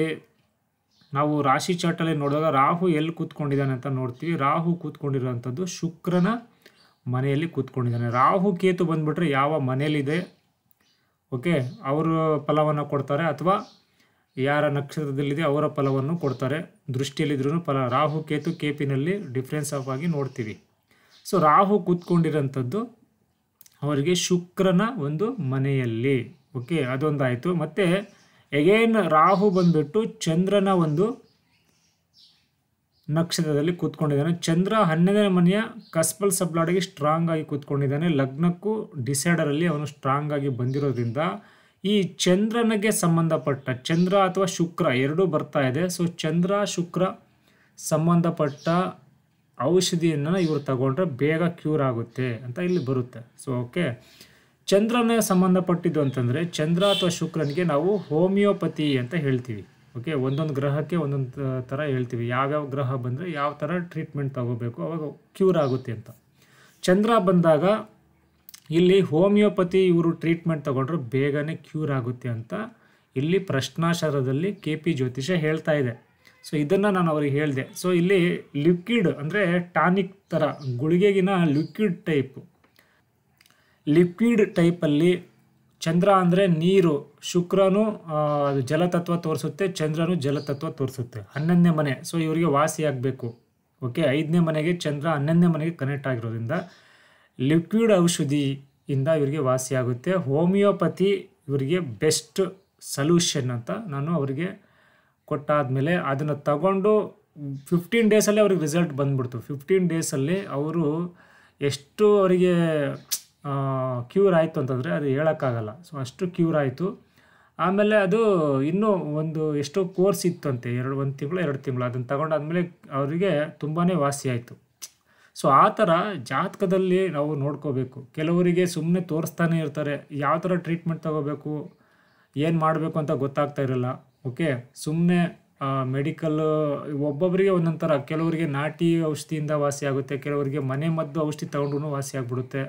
ನಾವು ರಾಶಿ ಚಾರ್ಟಲ್ಲಿ ನೋಡಿದಾಗ ರಾಹು ಎಲ್ಲಿ ಕೂತ್ಕೊಂಡಿದ್ದಾನೆ ಅಂತ ನೋಡ್ತೀವಿ ರಾಹು ಕೂತ್ಕೊಂಡಿರೋವಂಥದ್ದು ಶುಕ್ರನ ಮನೆಯಲ್ಲಿ ಕೂತ್ಕೊಂಡಿದ್ದಾನೆ ರಾಹು ಕೇತು ಬಂದುಬಿಟ್ರೆ ಯಾವ ಮನೆಯಲ್ಲಿದೆ ಓಕೆ ಅವರ ಫಲವನ್ನು ಕೊಡ್ತಾರೆ ಅಥವಾ ಯಾರ ನಕ್ಷತ್ರದಲ್ಲಿದೆ ಅವರ ಫಲವನ್ನು ಕೊಡ್ತಾರೆ ದೃಷ್ಟಿಯಲ್ಲಿದ್ರೂ ಫಲ ರಾಹು ಕೇತು ಕೇಪಿನಲ್ಲಿ ಡಿಫ್ರೆನ್ಸ್ ಆಫ್ ಆಗಿ ನೋಡ್ತೀವಿ ಸೊ ರಾಹು ಕೂತ್ಕೊಂಡಿರೋಂಥದ್ದು ಅವರಿಗೆ ಶುಕ್ರನ ಒಂದು ಮನೆಯಲ್ಲಿ ಓಕೆ ಅದೊಂದಾಯಿತು ಮತ್ತು ಎಗೇನ್ ರಾಹು ಬಂದ್ಬಿಟ್ಟು ಚಂದ್ರನ ಒಂದು ನಕ್ಷತ್ರದಲ್ಲಿ ಕೂತ್ಕೊಂಡಿದ್ದಾನೆ ಚಂದ್ರ ಹನ್ನೆರಡನೇ ಮನೆಯ ಕಸ್ಪಲ್ ಸಬ್ಲಾಡಿಗೆ ಸ್ಟ್ರಾಂಗ್ ಆಗಿ ಕೂತ್ಕೊಂಡಿದ್ದಾನೆ ಲಗ್ನಕ್ಕೂ ಡಿಸೈಡರಲ್ಲಿ ಅವನು ಸ್ಟ್ರಾಂಗ್ ಆಗಿ ಬಂದಿರೋದ್ರಿಂದ ಈ ಚಂದ್ರನಿಗೆ ಸಂಬಂಧಪಟ್ಟ ಚಂದ್ರ ಅಥವಾ ಶುಕ್ರ ಎರಡೂ ಬರ್ತಾ ಇದೆ ಸೊ ಚಂದ್ರ ಶುಕ್ರ ಸಂಬಂಧಪಟ್ಟ ಔಷಧಿಯನ್ನು ಇವರು ತಗೊಂಡ್ರೆ ಬೇಗ ಕ್ಯೂರ್ ಆಗುತ್ತೆ ಅಂತ ಇಲ್ಲಿ ಬರುತ್ತೆ ಸೊ ಓಕೆ ಚಂದ್ರನೇ ಸಂಬಂಧಪಟ್ಟಿದ್ದು ಅಂತಂದರೆ ಚಂದ್ರ ಅಥವಾ ಶುಕ್ರನಿಗೆ ನಾವು ಹೋಮಿಯೋಪತಿ ಅಂತ ಹೇಳ್ತೀವಿ ಓಕೆ ಒಂದೊಂದು ಗ್ರಹಕ್ಕೆ ಒಂದೊಂದು ಥರ ಹೇಳ್ತೀವಿ ಯಾವ್ಯಾವ ಗ್ರಹ ಬಂದರೆ ಯಾವ ಥರ ಟ್ರೀಟ್ಮೆಂಟ್ ತಗೋಬೇಕು ಅವಾಗ ಕ್ಯೂರ್ ಆಗುತ್ತೆ ಅಂತ ಚಂದ್ರ ಬಂದಾಗ ಇಲ್ಲಿ ಹೋಮಿಯೋಪತಿ ಇವರು ಟ್ರೀಟ್ಮೆಂಟ್ ತಗೊಂಡ್ರೆ ಬೇಗನೆ ಕ್ಯೂರ್ ಆಗುತ್ತೆ ಅಂತ ಇಲ್ಲಿ ಪ್ರಶ್ನಾಶಾರದಲ್ಲಿ ಕೆ ಪಿ ಜ್ಯೋತಿಷ ಹೇಳ್ತಾ ಇದೆ ಸೊ ಇದನ್ನು ನಾನು ಅವ್ರಿಗೆ ಹೇಳಿದೆ ಸೊ ಇಲ್ಲಿ ಲಿಕ್ವಿಡ್ ಅಂದರೆ ಟಾನಿಕ್ ಥರ ಗುಳಿಗೆಗಿನ ಲಿಕ್ವಿಡ್ ಟೈಪ್ ಲಿಕ್ವಿಡ್ ಟೈಪಲ್ಲಿ ಚಂದ್ರ ಅಂದರೆ ನೀರು ಶುಕ್ರನು ಅದು ಜಲತತ್ವ ತೋರಿಸುತ್ತೆ ಚಂದ್ರನು ಜಲತತ್ವ ತೋರಿಸುತ್ತೆ ಹನ್ನೊಂದನೇ ಮನೆ ಸೊ ಇವರಿಗೆ ವಾಸಿ ಆಗಬೇಕು ಓಕೆ ಐದನೇ ಮನೆಗೆ ಚಂದ್ರ ಹನ್ನೊಂದನೇ ಮನೆಗೆ ಕನೆಕ್ಟ್ ಆಗಿರೋದ್ರಿಂದ ಲಿಕ್ವಿಡ್ ಔಷಧಿಯಿಂದ ಇವರಿಗೆ ವಾಸಿಯಾಗುತ್ತೆ ಹೋಮಿಯೋಪತಿ ಇವರಿಗೆ ಬೆಸ್ಟ್ ಸಲ್ಯೂಷನ್ ಅಂತ ನಾನು ಅವರಿಗೆ ಕೊಟ್ಟಾದಮೇಲೆ ಅದನ್ನು ತಗೊಂಡು ಫಿಫ್ಟೀನ್ ಡೇಸಲ್ಲಿ ಅವ್ರಿಗೆ ರಿಸಲ್ಟ್ ಬಂದ್ಬಿಡ್ತು ಫಿಫ್ಟೀನ್ ಡೇಸಲ್ಲಿ ಅವರು ಎಷ್ಟು ಅವರಿಗೆ ಕ್ಯೂರ್ ಆಯಿತು ಅಂತಂದರೆ ಅದು ಹೇಳೋಕ್ಕಾಗಲ್ಲ ಸೊ ಅಷ್ಟು ಕ್ಯೂರ್ ಆಯಿತು ಆಮೇಲೆ ಅದು ಇನ್ನೂ ಒಂದು ಎಷ್ಟೋ ಕೋರ್ಸ್ ಇತ್ತಂತೆ ಎರಡು ಒಂದು ತಿಂಗಳು ಎರಡು ತಿಂಗಳು ಅದನ್ನು ತಗೊಂಡಾದ್ಮೇಲೆ ಅವರಿಗೆ ತುಂಬಾ ವಾಸಿ ಆಯಿತು ಸೊ ಆ ಥರ ಜಾತಕದಲ್ಲಿ ನಾವು ನೋಡ್ಕೋಬೇಕು ಕೆಲವರಿಗೆ ಸುಮ್ಮನೆ ತೋರಿಸ್ತಾನೆ ಇರ್ತಾರೆ ಯಾವ ಥರ ಟ್ರೀಟ್ಮೆಂಟ್ ತಗೋಬೇಕು ಏನು ಮಾಡಬೇಕು ಅಂತ ಗೊತ್ತಾಗ್ತಾ ಇರಲ್ಲ ಓಕೆ ಸುಮ್ಮನೆ ಮೆಡಿಕಲ್ ಒಬ್ಬೊಬ್ಬರಿಗೆ ಒಂದೊಂದು ಥರ ಕೆಲವರಿಗೆ ನಾಟಿ ಔಷಧಿಯಿಂದ ವಾಸಿ ಆಗುತ್ತೆ ಕೆಲವರಿಗೆ ಮನೆ ಮದ್ದು ಔಷಧಿ ತಗೊಂಡ್ರೂ ವಾಸಿ ಆಗಿಬಿಡುತ್ತೆ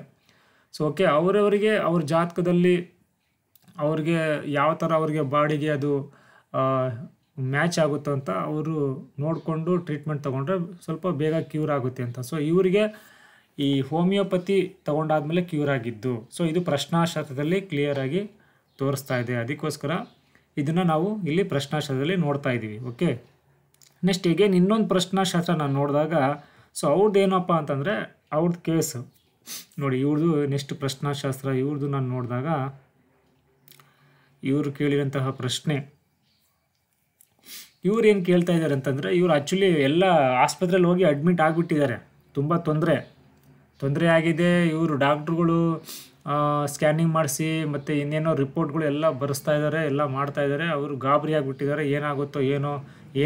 ಸೊ ಓಕೆ ಅವರವರಿಗೆ ಅವ್ರ ಜಾತಕದಲ್ಲಿ ಅವ್ರಿಗೆ ಯಾವ ಥರ ಅವ್ರಿಗೆ ಬಾಡಿಗೆ ಅದು ಮ್ಯಾಚ್ ಆಗುತ್ತೋ ಅಂತ ಅವರು ನೋಡಿಕೊಂಡು ಟ್ರೀಟ್ಮೆಂಟ್ ತೊಗೊಂಡ್ರೆ ಸ್ವಲ್ಪ ಬೇಗ ಕ್ಯೂರ್ ಆಗುತ್ತೆ ಅಂತ ಸೊ ಇವರಿಗೆ ಈ ಹೋಮಿಯೋಪತಿ ತೊಗೊಂಡಾದಮೇಲೆ ಕ್ಯೂರ್ ಆಗಿದ್ದು ಸೊ ಇದು ಪ್ರಶ್ನಾಶಾಸ್ತ್ರದಲ್ಲಿ ಕ್ಲಿಯರಾಗಿ ತೋರಿಸ್ತಾ ಇದೆ ಅದಕ್ಕೋಸ್ಕರ ಇದನ್ನು ನಾವು ಇಲ್ಲಿ ಪ್ರಶ್ನಾಶಾಸ್ತ್ರದಲ್ಲಿ ನೋಡ್ತಾ ಇದ್ದೀವಿ ಓಕೆ ನೆಕ್ಸ್ಟ್ ಈಗೇನು ಇನ್ನೊಂದು ಪ್ರಶ್ನಾಶಾಸ್ತ್ರ ನಾನು ನೋಡಿದಾಗ ಸೊ ಅವ್ರದ್ದು ಏನಪ್ಪ ಅಂತಂದರೆ ಅವ್ರದ್ದು ಕೇಸು ನೋಡಿ ಇವ್ರದ್ದು ನೆಕ್ಸ್ಟ್ ಪ್ರಶ್ನಾಶಾಸ್ತ್ರ ಇವ್ರದ್ದು ನಾನು ನೋಡಿದಾಗ ಇವರು ಕೇಳಿರೋಂತಹ ಪ್ರಶ್ನೆ ಇವ್ರು ಏನು ಕೇಳ್ತಾ ಇದ್ದಾರೆ ಅಂತಂದರೆ ಇವರು ಆ್ಯಕ್ಚುಲಿ ಎಲ್ಲ ಆಸ್ಪತ್ರೆಯಲ್ಲಿ ಹೋಗಿ ಅಡ್ಮಿಟ್ ಆಗಿಬಿಟ್ಟಿದ್ದಾರೆ ತುಂಬ ತೊಂದರೆ ತೊಂದರೆ ಆಗಿದೆ ಇವರು ಡಾಕ್ಟ್ರುಗಳು ಸ್ಕ್ಯಾನಿಂಗ್ ಮಾಡಿಸಿ ಮತ್ತು ಇನ್ನೇನೋ ರಿಪೋರ್ಟ್ಗಳು ಎಲ್ಲ ಬರೆಸ್ತಾ ಇದ್ದಾರೆ ಎಲ್ಲ ಮಾಡ್ತಾ ಇದ್ದಾರೆ ಅವರು ಗಾಬರಿ ಆಗಿಬಿಟ್ಟಿದ್ದಾರೆ ಏನಾಗುತ್ತೋ ಏನೋ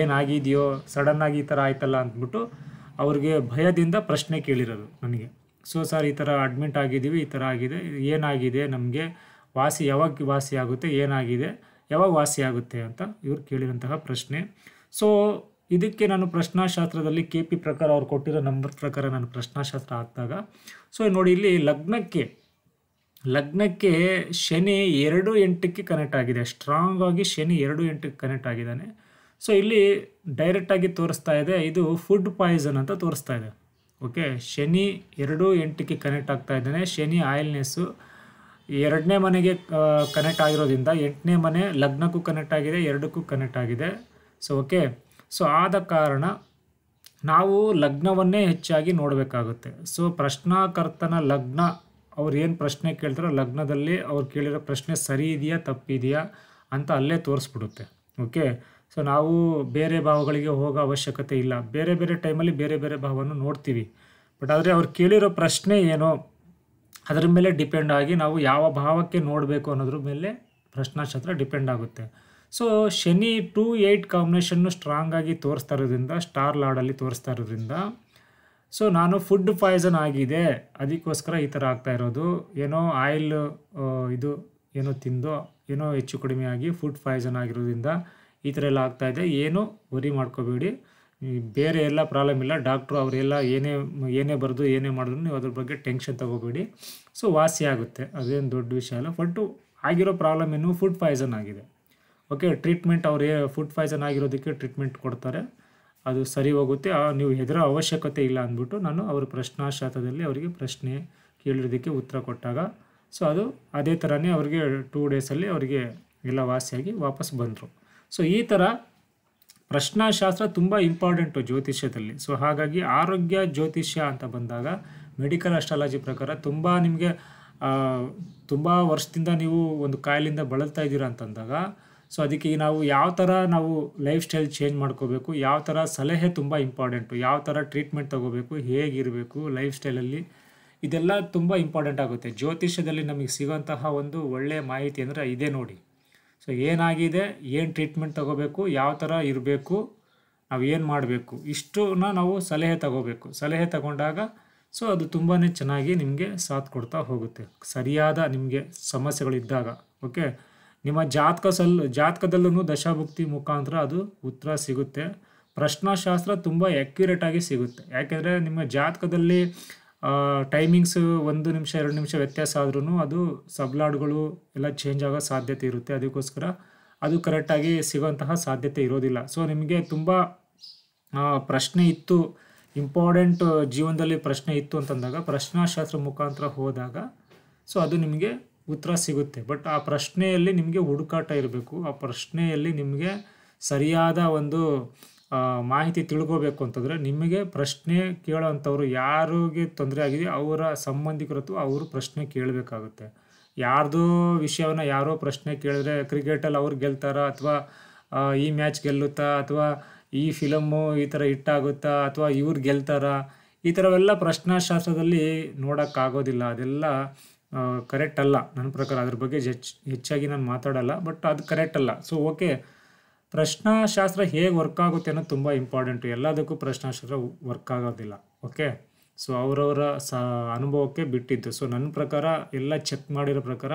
ಏನಾಗಿದೆಯೋ ಸಡನ್ನಾಗಿ ಈ ಥರ ಆಯ್ತಲ್ಲ ಅಂದ್ಬಿಟ್ಟು ಅವ್ರಿಗೆ ಭಯದಿಂದ ಪ್ರಶ್ನೆ ಕೇಳಿರೋದು ನನಗೆ ಸೊ ಸರ್ ಈ ಥರ ಅಡ್ಮಿಟ್ ಆಗಿದ್ದೀವಿ ಈ ಥರ ಆಗಿದೆ ಏನಾಗಿದೆ ನಮಗೆ ವಾಸಿ ಯಾವಾಗ ವಾಸಿ ಆಗುತ್ತೆ ಏನಾಗಿದೆ ಯಾವಾಗ ವಾಸಿ ಆಗುತ್ತೆ ಅಂತ ಇವ್ರು ಕೇಳಿದಂತಹ ಪ್ರಶ್ನೆ ಸೊ ಇದಕ್ಕೆ ನಾನು ಪ್ರಶ್ನಾಶಾಸ್ತ್ರದಲ್ಲಿ ಕೆ ಪಿ ಪ್ರಕಾರ ಅವ್ರು ಕೊಟ್ಟಿರೋ ನಂಬರ್ ಪ್ರಕಾರ ನಾನು ಪ್ರಶ್ನಾಶಾಸ್ತ್ರ ಹಾಕಿದಾಗ ಸೊ ನೋಡಿ ಇಲ್ಲಿ ಲಗ್ನಕ್ಕೆ ಲಗ್ನಕ್ಕೆ ಶನಿ ಎರಡು ಎಂಟಕ್ಕೆ ಕನೆಕ್ಟ್ ಆಗಿದೆ ಸ್ಟ್ರಾಂಗ್ ಆಗಿ ಶನಿ ಎರಡು ಎಂಟಕ್ಕೆ ಕನೆಕ್ಟ್ ಆಗಿದ್ದಾನೆ ಸೊ ಇಲ್ಲಿ ಡೈರೆಕ್ಟಾಗಿ ತೋರಿಸ್ತಾ ಇದೆ ಇದು ಫುಡ್ ಪಾಯ್ಸನ್ ಅಂತ ತೋರಿಸ್ತಾ ಇದೆ ಓಕೆ ಶನಿ ಎರಡು ಎಂಟಕ್ಕೆ ಕನೆಕ್ಟ್ ಆಗ್ತಾ ಇದ್ದಾನೆ ಶನಿ ಆಯಿಲ್ನೆಸ್ಸು ಎರಡನೇ ಮನೆಗೆ ಕನೆಕ್ಟ್ ಆಗಿರೋದ್ರಿಂದ ಎಂಟನೇ ಮನೆ ಲಗ್ನಕ್ಕೂ ಕನೆಕ್ಟ್ ಆಗಿದೆ ಎರಡಕ್ಕೂ ಕನೆಕ್ಟ್ ಆಗಿದೆ ಸೊ ಓಕೆ ಸೊ ಆದ ಕಾರಣ ನಾವು ಲಗ್ನವನ್ನೇ ಹೆಚ್ಚಾಗಿ ನೋಡಬೇಕಾಗುತ್ತೆ ಸೊ ಪ್ರಶ್ನಾಕರ್ತನ ಲಗ್ನ ಅವ್ರು ಏನು ಪ್ರಶ್ನೆ ಕೇಳ್ತಾರೋ ಲಗ್ನದಲ್ಲಿ ಅವ್ರು ಕೇಳಿರೋ ಪ್ರಶ್ನೆ ಸರಿ ಇದೆಯಾ ತಪ್ಪಿದೆಯಾ ಅಂತ ಅಲ್ಲೇ ತೋರಿಸ್ಬಿಡುತ್ತೆ ಓಕೆ ಸೊ ನಾವು ಬೇರೆ ಭಾವಗಳಿಗೆ ಹೋಗೋ ಅವಶ್ಯಕತೆ ಇಲ್ಲ ಬೇರೆ ಬೇರೆ ಟೈಮಲ್ಲಿ ಬೇರೆ ಬೇರೆ ಭಾವವನ್ನು ನೋಡ್ತೀವಿ ಬಟ್ ಆದರೆ ಅವ್ರು ಕೇಳಿರೋ ಪ್ರಶ್ನೆ ಏನೋ ಅದರ ಮೇಲೆ ಡಿಪೆಂಡ್ ಆಗಿ ನಾವು ಯಾವ ಭಾವಕ್ಕೆ ನೋಡಬೇಕು ಅನ್ನೋದ್ರ ಮೇಲೆ ಪ್ರಶ್ನಾಕ್ಷತ್ರ ಡಿಪೆಂಡ್ ಆಗುತ್ತೆ so Shani two eight combination strong ಆಗಿ ತೋರಿಸ್ತಾ ಇರೋದ್ರಿಂದ ಸ್ಟಾರ್ ಲಾಡಲ್ಲಿ ತೋರಿಸ್ತಾ ಇರೋದ್ರಿಂದ ಸೊ ನಾನು ಫುಡ್ ಪಾಯ್ಸನ್ ಆಗಿದೆ ಅದಕ್ಕೋಸ್ಕರ ಈ ಥರ ಆಗ್ತಾ ಇರೋದು ಏನೋ ಆಯಿಲ್ ಇದು ಏನೋ ತಿಂದು ಏನೋ ಹೆಚ್ಚು ಕಡಿಮೆ ಆಗಿ ಫುಡ್ ಪಾಯ್ಸನ್ ಆಗಿರೋದ್ರಿಂದ ಈ ಥರ ಎಲ್ಲ ಆಗ್ತಾಯಿದೆ ಏನೂ ವರಿ ಮಾಡ್ಕೋಬೇಡಿ ಬೇರೆ ಎಲ್ಲ ಪ್ರಾಬ್ಲಮ್ ಇಲ್ಲ ಡಾಕ್ಟ್ರು ಅವರೆಲ್ಲ ಏನೇ ಏನೇ ಬರೆದು ಏನೇ ಮಾಡಿದ್ರು ನೀವು ಅದ್ರ ಬಗ್ಗೆ ಟೆನ್ಷನ್ ತಗೋಬೇಡಿ ಸೊ ವಾಸಿ ಆಗುತ್ತೆ ಅದೇನು ದೊಡ್ಡ ವಿಷಯ ಅಲ್ಲ ಬಟ್ಟು ಆಗಿರೋ ಪ್ರಾಬ್ಲಮ್ ಏನು ಫುಡ್ ಪಾಯ್ಸನ್ ಆಗಿದೆ ಓಕೆ ಟ್ರೀಟ್ಮೆಂಟ್ ಅವ್ರು ಫುಡ್ ಪಾಯ್ಸನ್ ಆಗಿರೋದಕ್ಕೆ ಟ್ರೀಟ್ಮೆಂಟ್ ಕೊಡ್ತಾರೆ ಅದು ಸರಿ ಹೋಗುತ್ತೆ ನೀವು ಹೆದರೋ ಅವಶ್ಯಕತೆ ಇಲ್ಲ ಅಂದ್ಬಿಟ್ಟು ನಾನು ಅವ್ರ ಪ್ರಶ್ನಾಶಾತದಲ್ಲಿ ಅವರಿಗೆ ಪ್ರಶ್ನೆ ಕೇಳಿರೋದಕ್ಕೆ ಉತ್ತರ ಕೊಟ್ಟಾಗ ಸೊ ಅದು ಅದೇ ಥರನೇ ಅವ್ರಿಗೆ ಟೂ ಡೇಸಲ್ಲಿ ಅವರಿಗೆ ಎಲ್ಲ ವಾಸಿಯಾಗಿ ವಾಪಸ್ ಬಂದರು ಸೊ ಈ ಥರ ಪ್ರಶ್ನಾಶಾಸ್ತ್ರ ತುಂಬ ಇಂಪಾರ್ಟೆಂಟು ಜ್ಯೋತಿಷ್ಯದಲ್ಲಿ ಸೊ ಹಾಗಾಗಿ ಆರೋಗ್ಯ ಜ್ಯೋತಿಷ್ಯ ಅಂತ ಬಂದಾಗ ಮೆಡಿಕಲ್ ಅಸ್ಟ್ರಾಲಜಿ ಪ್ರಕಾರ ತುಂಬ ನಿಮಗೆ ತುಂಬ ವರ್ಷದಿಂದ ನೀವು ಒಂದು ಕಾಯಿಲಿಂದ ಬಳಲ್ತಾ ಇದ್ದೀರಾ ಅಂತಂದಾಗ ಸೊ ಅದಕ್ಕೆ ನಾವು ಯಾವ ಥರ ನಾವು ಲೈಫ್ ಸ್ಟೈಲ್ ಚೇಂಜ್ ಮಾಡ್ಕೋಬೇಕು ಯಾವ ಥರ ಸಲಹೆ ತುಂಬ ಇಂಪಾರ್ಟೆಂಟು ಯಾವ ಥರ ಟ್ರೀಟ್ಮೆಂಟ್ ತೊಗೋಬೇಕು ಹೇಗಿರಬೇಕು ಲೈಫ್ ಸ್ಟೈಲಲ್ಲಿ ಇದೆಲ್ಲ ತುಂಬ ಇಂಪಾರ್ಟೆಂಟ್ ಆಗುತ್ತೆ ಜ್ಯೋತಿಷ್ಯದಲ್ಲಿ ನಮಗೆ ಸಿಗೋಂತಹ ಒಂದು ಒಳ್ಳೆಯ ಮಾಹಿತಿ ಅಂದರೆ ಇದೇ ನೋಡಿ ಸೊ ಏನಾಗಿದೆ ಏನು ಟ್ರೀಟ್ಮೆಂಟ್ ತಗೋಬೇಕು ಯಾವ ಥರ ಇರಬೇಕು ನಾವು ಏನು ಮಾಡಬೇಕು ಇಷ್ಟನ್ನ ನಾವು ಸಲಹೆ ತಗೋಬೇಕು ಸಲಹೆ ತಗೊಂಡಾಗ ಸೊ ಅದು ತುಂಬಾ ಚೆನ್ನಾಗಿ ನಿಮಗೆ ಸಾಥ್ ಕೊಡ್ತಾ ಹೋಗುತ್ತೆ ಸರಿಯಾದ ನಿಮಗೆ ಸಮಸ್ಯೆಗಳಿದ್ದಾಗ ಓಕೆ ನಿಮ್ಮ ಜಾತಕ ಸಲ್ ಜಾತಕದಲ್ಲೂ ದಶಾಭುಕ್ತಿ ಮುಖಾಂತರ ಅದು ಉತ್ತರ ಸಿಗುತ್ತೆ ಪ್ರಶ್ನಾಶಾಸ್ತ್ರ ತುಂಬ ಎಕ್ಯುರೇಟಾಗಿ ಸಿಗುತ್ತೆ ಯಾಕೆಂದರೆ ನಿಮ್ಮ ಜಾತಕದಲ್ಲಿ ಟೈಮಿಂಗ್ಸ್ ಒಂದು ನಿಮಿಷ ಎರಡು ನಿಮಿಷ ವ್ಯತ್ಯಾಸ ಆದ್ರೂ ಅದು ಸಬ್ಲಾಡ್ಗಳು ಎಲ್ಲ ಚೇಂಜ್ ಆಗೋ ಸಾಧ್ಯತೆ ಇರುತ್ತೆ ಅದಕ್ಕೋಸ್ಕರ ಅದು ಕರೆಕ್ಟಾಗಿ ಸಿಗೋಂತಹ ಸಾಧ್ಯತೆ ಇರೋದಿಲ್ಲ ಸೊ ನಿಮಗೆ ತುಂಬ ಪ್ರಶ್ನೆ ಇತ್ತು ಇಂಪಾರ್ಟೆಂಟ್ ಜೀವನದಲ್ಲಿ ಪ್ರಶ್ನೆ ಇತ್ತು ಅಂತಂದಾಗ ಪ್ರಶ್ನಾಶಾಸ್ತ್ರ ಮುಖಾಂತರ ಹೋದಾಗ ಸೊ ಅದು ನಿಮಗೆ ಉತ್ತರ ಸಿಗುತ್ತೆ ಬಟ್ ಆ ಪ್ರಶ್ನೆಯಲ್ಲಿ ನಿಮಗೆ ಹುಡುಕಾಟ ಇರಬೇಕು ಆ ಪ್ರಶ್ನೆಯಲ್ಲಿ ನಿಮಗೆ ಸರಿಯಾದ ಒಂದು ಮಾಹಿತಿ ತಿಳ್ಕೋಬೇಕು ಅಂತಂದರೆ ನಿಮಗೆ ಪ್ರಶ್ನೆ ಕೇಳೋವಂಥವ್ರು ಯಾರಿಗೆ ತೊಂದರೆ ಆಗಿದೆ ಅವರ ಸಂಬಂಧಿಕರತ್ವ ಅವರು ಪ್ರಶ್ನೆ ಕೇಳಬೇಕಾಗುತ್ತೆ ಯಾರ್ದೋ ವಿಷಯವನ್ನು ಯಾರೋ ಪ್ರಶ್ನೆ ಕೇಳಿದ್ರೆ ಕ್ರಿಕೆಟಲ್ಲಿ ಅವ್ರು ಗೆಲ್ತಾರಾ ಅಥವಾ ಈ ಮ್ಯಾಚ್ ಗೆಲ್ಲುತ್ತಾ ಅಥವಾ ಈ ಫಿಲಮ್ಮು ಈ ಥರ ಹಿಟ್ಟಾಗುತ್ತಾ ಅಥವಾ ಇವ್ರು ಗೆಲ್ತಾರಾ ಈ ಥರವೆಲ್ಲ ಪ್ರಶ್ನಾಶಾಸ್ತ್ರದಲ್ಲಿ ನೋಡೋಕ್ಕಾಗೋದಿಲ್ಲ ಅದೆಲ್ಲ ಕರೆಕ್ಟ್ ಅಲ್ಲ ನನ್ನ ಪ್ರಕಾರ ಅದ್ರ ಬಗ್ಗೆ ಹೆಚ್ಚು ಹೆಚ್ಚಾಗಿ ನಾನು ಮಾತಾಡಲ್ಲ ಬಟ್ ಅದು ಕರೆಕ್ಟ್ ಅಲ್ಲ ಸೊ ಓಕೆ ಪ್ರಶ್ನಾಶಾಸ್ತ್ರ ಹೇಗೆ ವರ್ಕ್ ಆಗುತ್ತೆ ಅನ್ನೋದು ತುಂಬ ಇಂಪಾರ್ಟೆಂಟು ಎಲ್ಲದಕ್ಕೂ ಪ್ರಶ್ನಾಶಾಸ್ತ್ರ ವರ್ಕ್ ಆಗೋದಿಲ್ಲ ಓಕೆ ಸೊ ಅವರವರ ಸ ಅನುಭವಕ್ಕೆ ಬಿಟ್ಟಿದ್ದು ಸೊ ನನ್ನ ಪ್ರಕಾರ ಎಲ್ಲ ಚೆಕ್ ಮಾಡಿರೋ ಪ್ರಕಾರ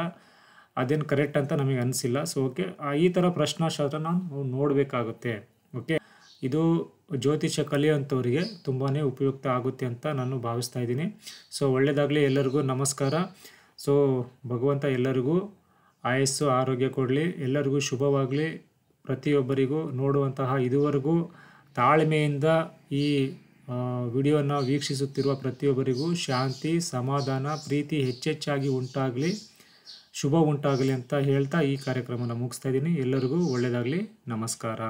ಅದೇನು ಕರೆಕ್ಟ್ ಅಂತ ನಮಗೆ ಅನಿಸಿಲ್ಲ ಸೊ ಓಕೆ ಈ ಥರ ಪ್ರಶ್ನಾಶಾಸ್ತ್ರ ನಾವು ನೋಡಬೇಕಾಗುತ್ತೆ ಓಕೆ ಇದು ಜ್ಯೋತಿಷ್ಯ ಕಲಿಯುವಂಥವರಿಗೆ ತುಂಬಾ ಉಪಯುಕ್ತ ಆಗುತ್ತೆ ಅಂತ ನಾನು ಭಾವಿಸ್ತಾ ಇದ್ದೀನಿ ಸೊ ಒಳ್ಳೆಯದಾಗಲಿ ಎಲ್ಲರಿಗೂ ನಮಸ್ಕಾರ ಸೊ ಭಗವಂತ ಎಲ್ಲರಿಗೂ ಆಯಸ್ಸು ಆರೋಗ್ಯ ಕೊಡಲಿ ಎಲ್ಲರಿಗೂ ಶುಭವಾಗಲಿ ಪ್ರತಿಯೊಬ್ಬರಿಗೂ ನೋಡುವಂತಹ ಇದುವರೆಗೂ ತಾಳ್ಮೆಯಿಂದ ಈ ವಿಡಿಯೋನ ವೀಕ್ಷಿಸುತ್ತಿರುವ ಪ್ರತಿಯೊಬ್ಬರಿಗೂ ಶಾಂತಿ ಸಮಾಧಾನ ಪ್ರೀತಿ ಹೆಚ್ಚೆಚ್ಚಾಗಿ ಉಂಟಾಗಲಿ ಶುಭ ಉಂಟಾಗಲಿ ಅಂತ ಹೇಳ್ತಾ ಈ ಕಾರ್ಯಕ್ರಮನ ಮುಗಿಸ್ತಾ ಇದ್ದೀನಿ ಎಲ್ಲರಿಗೂ ಒಳ್ಳೆಯದಾಗಲಿ ನಮಸ್ಕಾರ